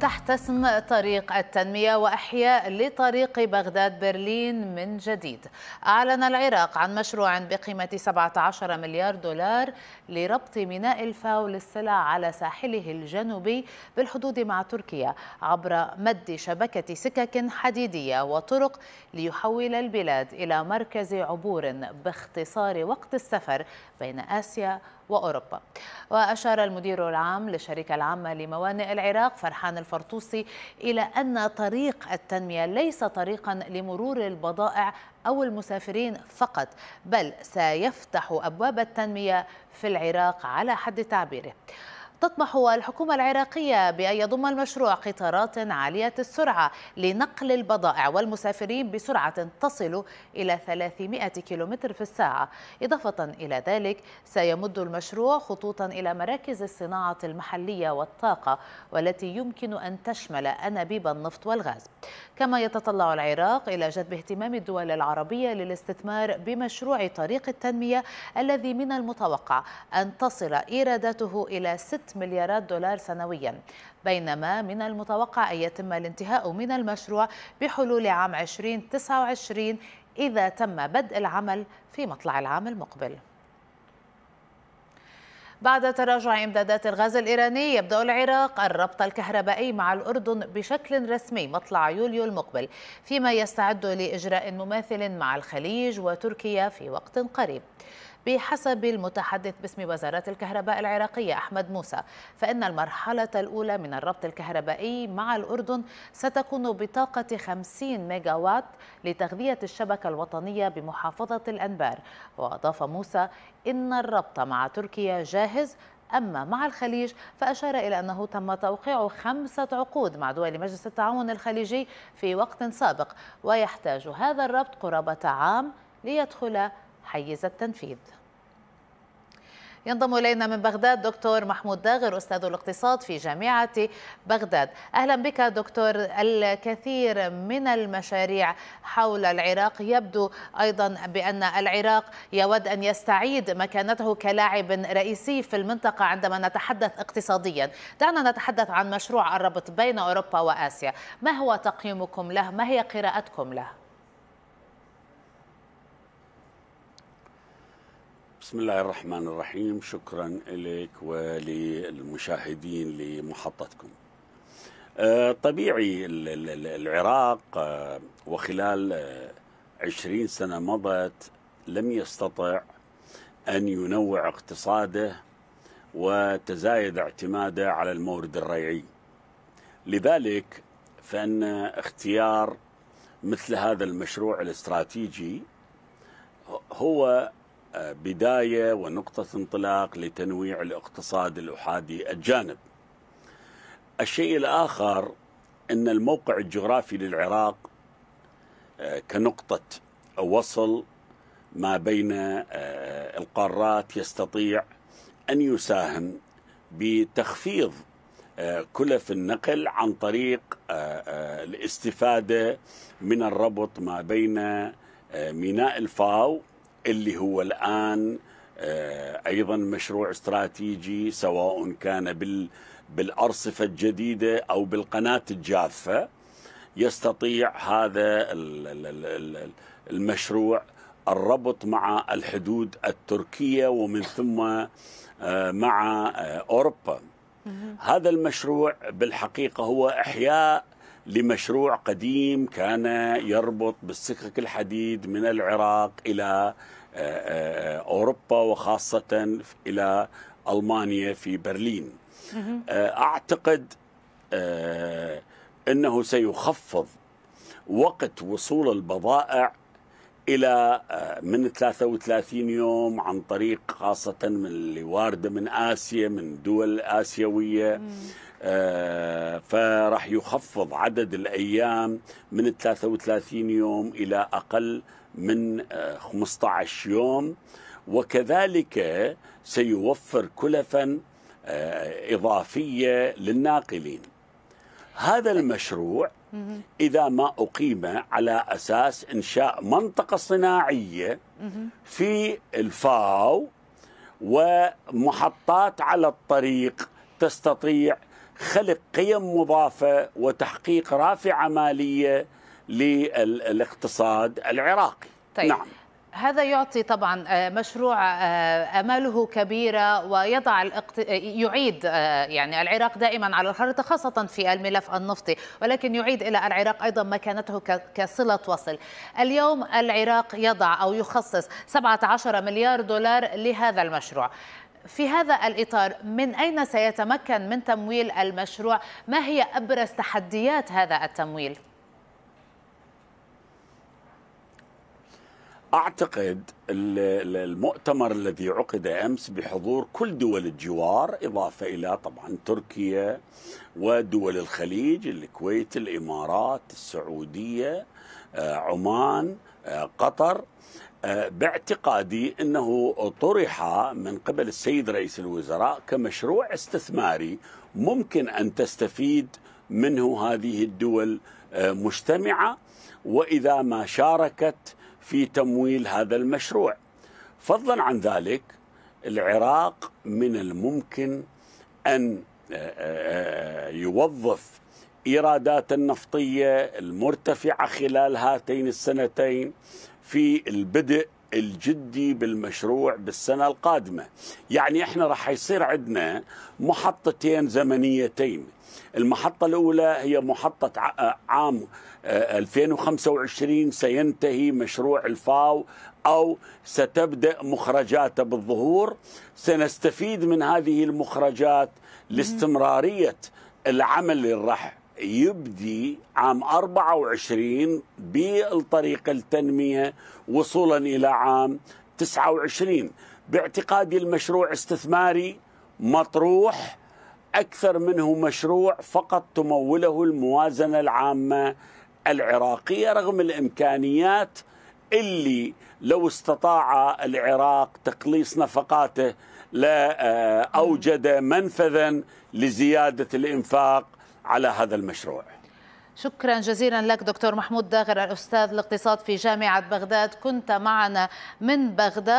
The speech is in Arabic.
تحت اسم طريق التنمية وإحياء لطريق بغداد برلين من جديد أعلن العراق عن مشروع بقيمة 17 مليار دولار لربط ميناء الفاو للسلع على ساحله الجنوبي بالحدود مع تركيا عبر مد شبكة سكك حديدية وطرق ليحول البلاد إلى مركز عبور باختصار وقت السفر بين آسيا وأوروبا وأشار المدير العام للشركة العامة لموانئ العراق فرحان الفرطوسي إلى أن طريق التنمية ليس طريقا لمرور البضائع أو المسافرين فقط بل سيفتح أبواب التنمية في العراق على حد تعبيره تطمح الحكومة العراقية بأن يضم المشروع قطارات عالية السرعة لنقل البضائع والمسافرين بسرعة تصل إلى 300 كيلومتر في الساعة إضافة إلى ذلك سيمد المشروع خطوطا إلى مراكز الصناعة المحلية والطاقة والتي يمكن أن تشمل أنابيب النفط والغاز كما يتطلع العراق إلى جذب اهتمام الدول العربية للاستثمار بمشروع طريق التنمية الذي من المتوقع أن تصل إيراداته إلى 6 مليارات دولار سنويا بينما من المتوقع أن يتم الانتهاء من المشروع بحلول عام 2029 إذا تم بدء العمل في مطلع العام المقبل بعد تراجع امدادات الغاز الإيراني يبدأ العراق الربط الكهربائي مع الأردن بشكل رسمي مطلع يوليو المقبل فيما يستعد لإجراء مماثل مع الخليج وتركيا في وقت قريب بحسب المتحدث باسم وزارة الكهرباء العراقية أحمد موسى فإن المرحلة الأولى من الربط الكهربائي مع الأردن ستكون بطاقة 50 ميجاوات لتغذية الشبكة الوطنية بمحافظة الأنبار وأضاف موسى إن الربط مع تركيا جاهز أما مع الخليج فأشار إلى أنه تم توقيع خمسة عقود مع دول مجلس التعاون الخليجي في وقت سابق ويحتاج هذا الربط قرابة عام ليدخل حيز التنفيذ ينضم الينا من بغداد دكتور محمود داغر استاذ الاقتصاد في جامعه بغداد اهلا بك دكتور الكثير من المشاريع حول العراق يبدو ايضا بان العراق يود ان يستعيد مكانته كلاعب رئيسي في المنطقه عندما نتحدث اقتصاديا دعنا نتحدث عن مشروع الربط بين اوروبا واسيا ما هو تقييمكم له ما هي قراءتكم له بسم الله الرحمن الرحيم شكرا لك وللمشاهدين لمحطتكم آه، طبيعي العراق آه، وخلال آه، عشرين سنة مضت لم يستطع أن ينوع اقتصاده وتزايد اعتماده على المورد الريعي لذلك فأن اختيار مثل هذا المشروع الاستراتيجي هو بداية ونقطة انطلاق لتنويع الاقتصاد الأحادي الجانب الشيء الآخر أن الموقع الجغرافي للعراق آه، كنقطة وصل ما بين آه، القارات يستطيع أن يساهم بتخفيض آه، كلف النقل عن طريق الاستفادة من الربط ما بين ميناء الفاو اللي هو الآن آه، أيضا مشروع استراتيجي سواء كان بال بالأرصفة الجديدة أو بالقناة الجافة يستطيع هذا المشروع الربط مع الحدود التركية ومن ثم آه، مع آه، أوروبا هذا المشروع بالحقيقة هو إحياء لمشروع قديم كان يربط بالسكك الحديد من العراق إلى آه، آه، آه، اوروبا وخاصه الى المانيا في برلين اعتقد انه سيخفض وقت وصول البضائع الى من 33 يوم عن طريق خاصه من اللي وارده من اسيا من دول اسيويه فراح يخفض عدد الايام من 33 يوم الى اقل من 15 آه، يوم وكذلك سيوفر كلفا آه، إضافية للناقلين هذا المشروع إذا ما أقيم على أساس إنشاء منطقة صناعية في الفاو ومحطات على الطريق تستطيع خلق قيم مضافة وتحقيق رافعة مالية للاقتصاد العراقي طيب. نعم هذا يعطي طبعا آه، مشروع آه، اماله كبيره ويضع الاقت... آه، يعيد يعني العراق دائما على الخريطه خاصه في الملف النفطي ولكن يعيد الى العراق ايضا مكانته كصله وصل. اليوم العراق يضع او يخصص 17 مليار دولار لهذا المشروع. في هذا الإطار من أين سيتمكن من تمويل المشروع؟ ما هي أبرز تحديات هذا التمويل؟ اعتقد المؤتمر الذي عقد امس بحضور كل دول الجوار اضافه الى طبعا تركيا ودول الخليج الكويت الامارات السعوديه آه، عمان آه، قطر آه، باعتقادي انه طرح من قبل السيد رئيس الوزراء كمشروع استثماري ممكن ان تستفيد منه هذه الدول مجتمعه واذا ما شاركت في تمويل هذا المشروع فضلا عن ذلك العراق من الممكن أن آه، آه، يوظف إيرادات النفطية المرتفعة خلال هاتين السنتين في البدء الجدي بالمشروع بالسنة القادمة يعني احنا راح يصير عندنا محطتين زمنيتين المحطة الأولى هي محطة آه، عام 2025 آه، سينتهي مشروع الفاو أو ستبدأ مخرجاته بالظهور سنستفيد من هذه المخرجات لاستمرارية العمل اللي راح يبدي عام 24 بالطريق التنمية وصولا إلى عام 29 باعتقادي المشروع استثماري مطروح أكثر منه مشروع فقط تموله الموازنة العامة العراقية رغم الإمكانيات اللي لو استطاع العراق تقليص نفقاته لأوجد آه، منفذا لزيادة الإنفاق على هذا المشروع شكرا جزيلا لك دكتور محمود داغر الأستاذ الاقتصاد في جامعة بغداد كنت معنا من بغداد